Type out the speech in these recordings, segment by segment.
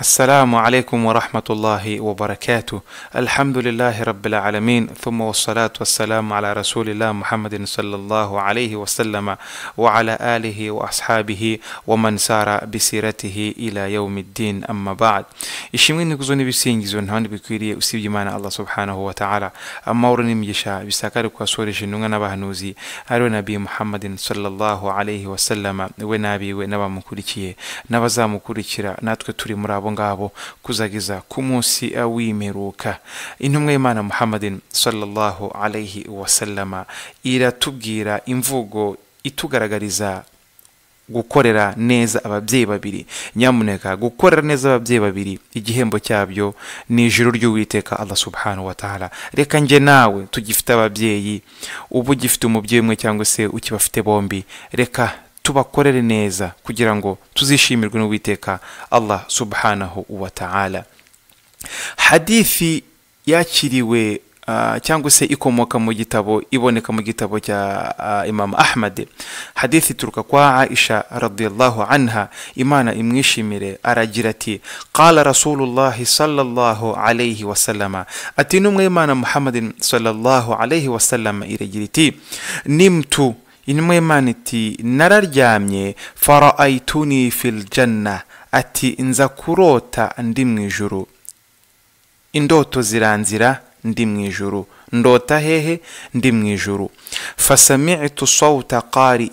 السلام عليكم ورحمة الله وبركاته الحمد لله رب العالمين ثم والصلاة والسلام على رسول الله محمد صلى الله عليه وسلم وعلى آله وأصحابه ومن سار بسيرته إلى يوم الدين أما بعد إشمين نقزون بسين جزون هان بكيري أسيب جمانا الله سبحانه وتعالى أما ورني يشاء بساكارك وصوري شنونا بهنوزي أرو نبي محمد صلى الله عليه وسلم ونبي ونبا مكوريكي نبزا مكوريكي ناتك توري مرابو b'abo ngabo kuzageza ku munsi w'imperuka intumwa y'imana muhammadin sallallahu alayhi wasallama iratubwira imvugo itugaragariza gukorera neza ababyeyi babiri nyamuneka gukorera neza ababyeyi babiri igihembo cyabyo ni ijuru ry'uwiteka allah subhanahu wa ta'ala reka njye nawe tugifite ababyeyi uba ugifite umubyeyi umwe cyangwa se ukibafite bombi reka tubakorere neza kugira ngo tuzishimirwe n'uwiteka allah subhanahu wa ta'ala hadithi yakiriwe uh, cyangwa se ikomoka mu gitabo iboneka mu gitabo cya uh, imam ahmad hadithi ituruka kwa aisha radiyallahu anha imana imwishimire aragira ati qala rasulullahi sallallahu alayhi wasallama ati n'umwe imana muhammadin sallallahu alayhi wasallama iragira iti nimtu intumwa y'imana iti nararyamye fara ayituni fil ati nza kurota ndi mu ijuru indoto ziranzira ndi mu ijuru ndota hehe ndi mu ijuru fasamitu sawuta qari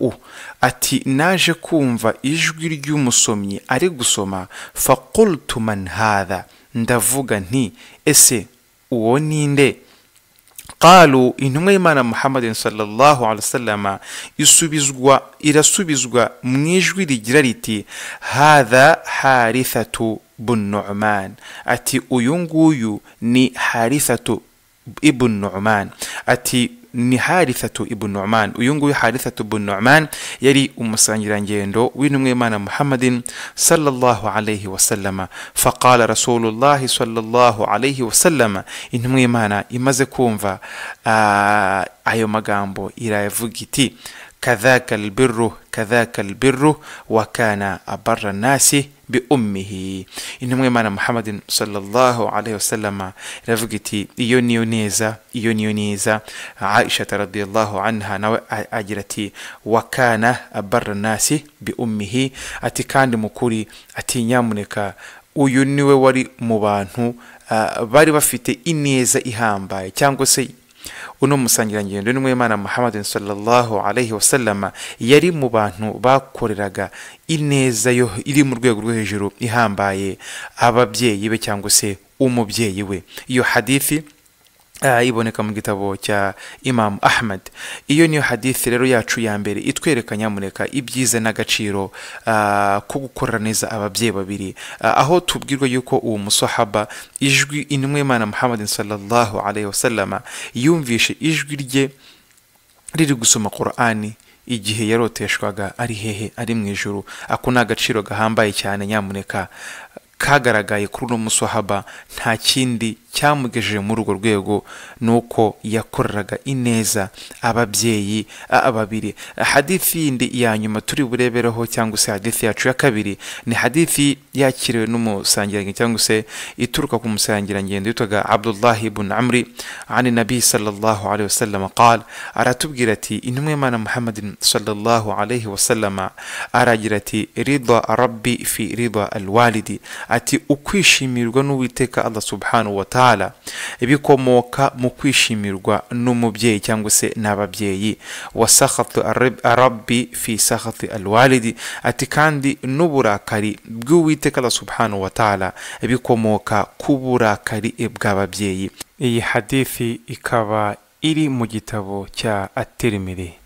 u, ati naje kumva ijwi ry'umusomyi ari gusoma faqultu ndavuga nti ese uwo ninde قالوا إن إيمان محمد صلى الله عليه وسلم يسوبزغوا إلى سوبزغوا منيجوي لجرالتي هذا حارثة بن نعمان أتي أيونغويو ني حارثة ابن نعمان أتي ni harithatu ibu nu'man uyu nguyu harithatu ibu nu'man yari umusangirangendo w'intumwa y'imana muhammadin sallallahu alayhi wa sallama faqala rasulullahi sallallahu alayhi wa wasallama intumwa y'imana imaze kumva ayo magambo iravuga iti kadhaka albiru kadhaka lbiru wa kana abara nasi biummihi intumwa imana muhammadin sallallahu alaihi wasalama iravuga iti iyo niyo neza iyo niyo neza aishata radiyallahu anha nawe agira ati wa kana abara nasi biummihi ati kandi mukuri ati nyamuneka uyu niwe wari mu bantu uh, bari bafite ineza ihambaye cyangwa se uno musangirangendo ni mwimana muhammadin sallallahu alaihi wasallama yari mu bantu bakoreraga ineza yo iri mu rwego rwo hejuru ihambaye ababyeyi be cyangwa se umubyeyi we iyo hadifi. Ah, iboneka mu gitabo cya imam ahmed iyo niyo hadithi rero yacu ya mbere itwereka nyamuneka ibyiza n'agaciro ah, ko gukorera neza ababyeyi babiri ah, aho tubwirwa yuko uwo musahaba ijwi intumwa y'imana muhammad sallallahu alayhi wasallama yumvishe ijwi rye riri gusoma korani igihe yaroteshwaga ari hehe ari mu ijoro ako ni agaciro gahambaye cyane nyamuneka kagaragaye kuri uno musahaba nta kindi cyamugejeje muri urwo rwego ni uko yakoreraga ineza ababyeyi babiri hadithi yindi ya nyuma turi burebereho cyangwa se hadithi yacu ya kabiri ni hadithi yakiriwe n'umusangirangendo cyangwa se ituruka ku musangirangendo yitwaga abdullahi ibn amri ani nabi sallallahu alaihi wasallam qal aratubwira ati intumwa y'imana muhammadin sallallahu alaihi wasallama aragira ati rida rabbi fi rida alwalidi ati ukwishimirwa n'uwiteka allah subhanahu wa ta'ala bikomoka mu kwishimirwa n'umubyeyi cyangwa se n'ababyeyi wa sakhatu arabbi fi sakhati alwalidi ati kandi n'uburakari bw'uwiteka subhanahu wa ta'ala bikomoka ku burakari bw'ababyeyi iyi hadithi ikaba iri mu gitabo cya atirimiri